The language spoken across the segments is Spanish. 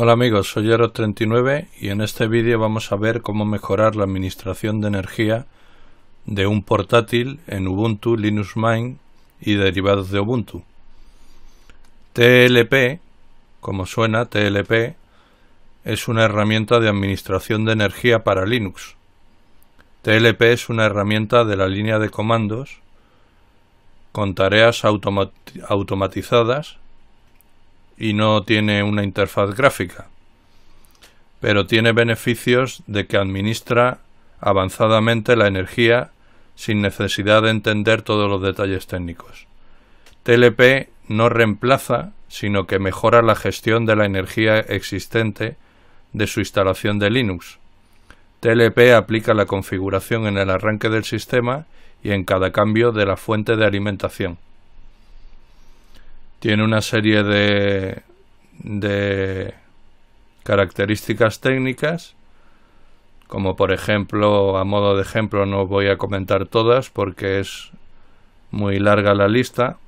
Hola amigos, soy Ero39 y en este vídeo vamos a ver cómo mejorar la administración de energía de un portátil en Ubuntu, Linux Mint y derivados de Ubuntu. TLP, como suena, TLP es una herramienta de administración de energía para Linux. TLP es una herramienta de la línea de comandos con tareas automatizadas y no tiene una interfaz gráfica, pero tiene beneficios de que administra avanzadamente la energía sin necesidad de entender todos los detalles técnicos. TLP no reemplaza, sino que mejora la gestión de la energía existente de su instalación de Linux. TLP aplica la configuración en el arranque del sistema y en cada cambio de la fuente de alimentación. Tiene una serie de, de características técnicas, como por ejemplo, a modo de ejemplo no voy a comentar todas porque es muy larga la lista,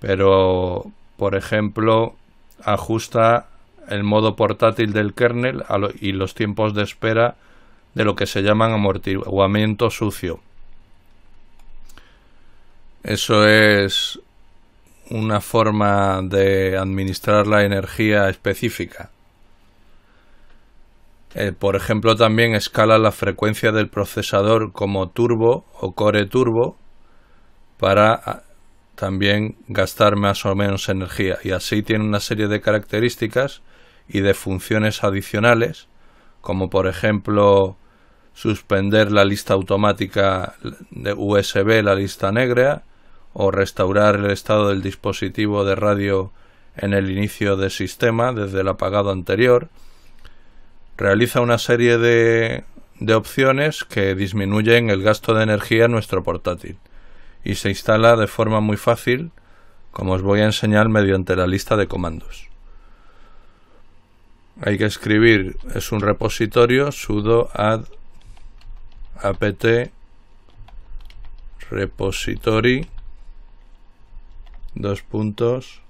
pero por ejemplo ajusta el modo portátil del kernel y los tiempos de espera de lo que se llaman amortiguamiento sucio. Eso es una forma de administrar la energía específica. Eh, por ejemplo, también escala la frecuencia del procesador como turbo o core turbo para ah, también gastar más o menos energía. Y así tiene una serie de características y de funciones adicionales, como por ejemplo suspender la lista automática de USB, la lista negra, o restaurar el estado del dispositivo de radio en el inicio del sistema desde el apagado anterior. Realiza una serie de, opciones que disminuyen el gasto de energía en nuestro portátil y se instala de forma muy fácil, como os voy a enseñar mediante la lista de comandos. Hay que escribir, es un repositorio, sudo add apt repository dos puntos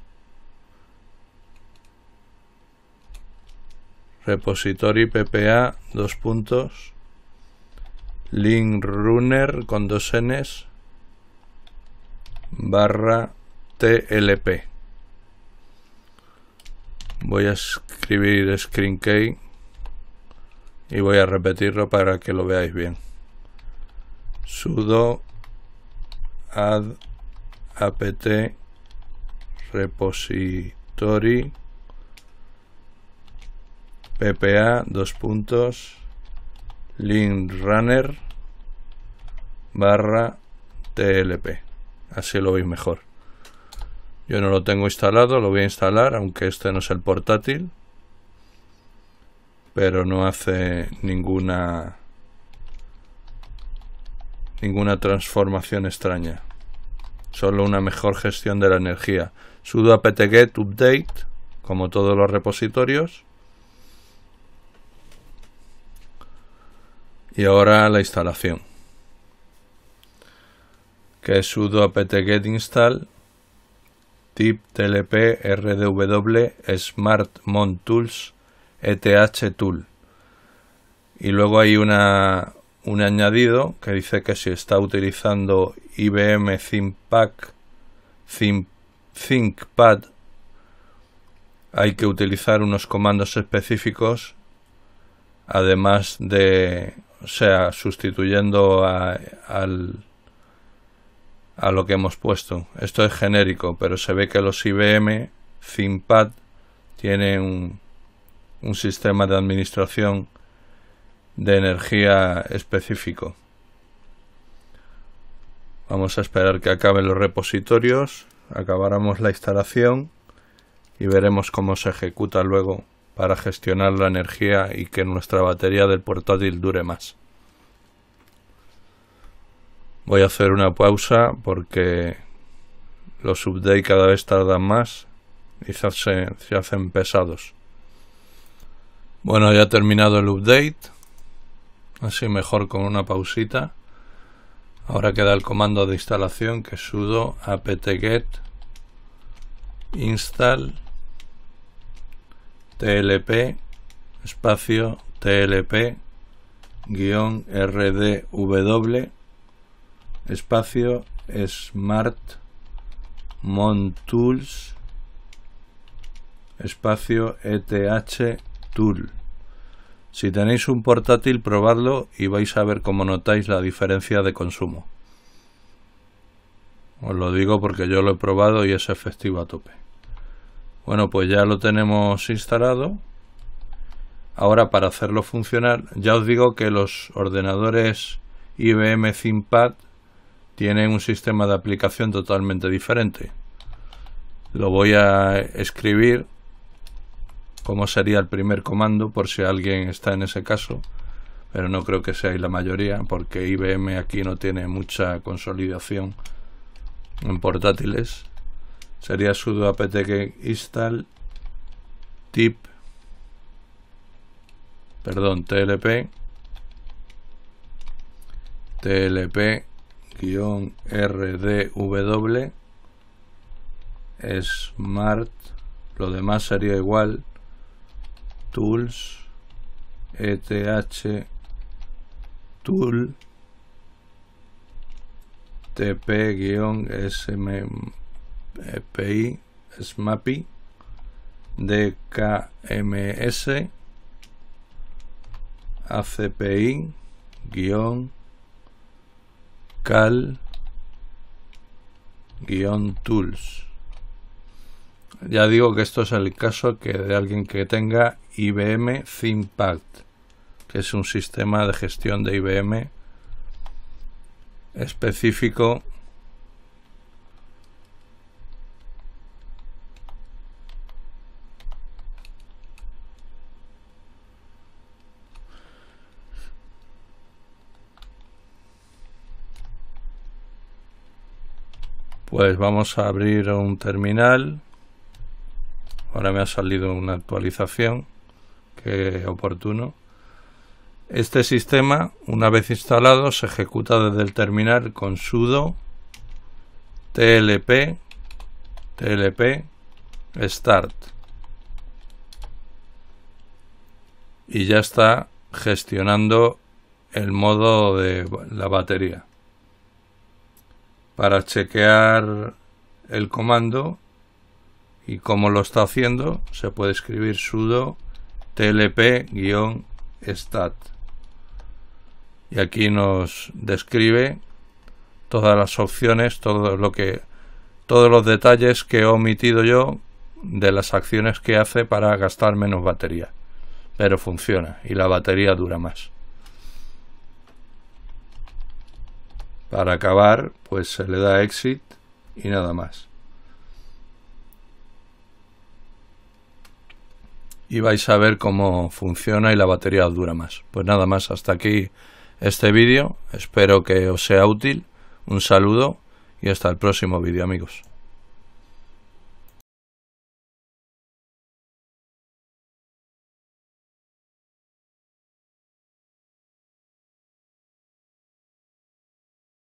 repository ppa dos puntos link runner con dos n's barra tlp voy a escribir screen y voy a repetirlo para que lo veáis bien sudo add apt repository ppa dos puntos link barra tlp así lo veis mejor yo no lo tengo instalado lo voy a instalar aunque este no es el portátil pero no hace ninguna ninguna transformación extraña solo una mejor gestión de la energía. sudo apt-get update, como todos los repositorios. Y ahora la instalación, que sudo apt-get install tip tlp rdw smart tools eth tool. Y luego hay una, un añadido que dice que si está utilizando IBM ThinkPad, hay que utilizar unos comandos específicos además de o sea sustituyendo a, al, a lo que hemos puesto esto es genérico pero se ve que los IBM ThinkPad tienen un sistema de administración de energía específico Vamos a esperar que acaben los repositorios, acabaremos la instalación y veremos cómo se ejecuta luego para gestionar la energía y que nuestra batería del portátil dure más. Voy a hacer una pausa porque los updates cada vez tardan más y se, hacen pesados. Bueno, ya terminado el update, así mejor con una pausita. Ahora queda el comando de instalación que sudo apt-get install tlp espacio tlp guión rdw espacio smart montools espacio eth tool si tenéis un portátil, probadlo y vais a ver cómo notáis la diferencia de consumo. Os lo digo porque yo lo he probado y es efectivo a tope. Bueno, pues ya lo tenemos instalado. Ahora para hacerlo funcionar, ya os digo que los ordenadores IBM ThinkPad tienen un sistema de aplicación totalmente diferente. Lo voy a escribir cómo sería el primer comando, por si alguien está en ese caso, pero no creo que sea la mayoría, porque IBM aquí no tiene mucha consolidación en portátiles. Sería sudo apt-get install tip perdón, tlp tlp-rdw smart lo demás sería igual tools eth tool tp smpi smapi dkms acpi cal tools ya digo que esto es el caso que de alguien que tenga IBM ThinkPad, que es un sistema de gestión de IBM específico pues vamos a abrir un terminal Ahora me ha salido una actualización, que oportuno. Este sistema, una vez instalado, se ejecuta desde el terminal con sudo tlp tlp start y ya está gestionando el modo de la batería. Para chequear el comando y como lo está haciendo se puede escribir sudo tlp-stat y aquí nos describe todas las opciones, todo lo que todos los detalles que he omitido yo de las acciones que hace para gastar menos batería. Pero funciona y la batería dura más. Para acabar, pues se le da exit y nada más. y vais a ver cómo funciona y la batería dura más. Pues nada más, hasta aquí este vídeo. Espero que os sea útil. Un saludo y hasta el próximo vídeo amigos.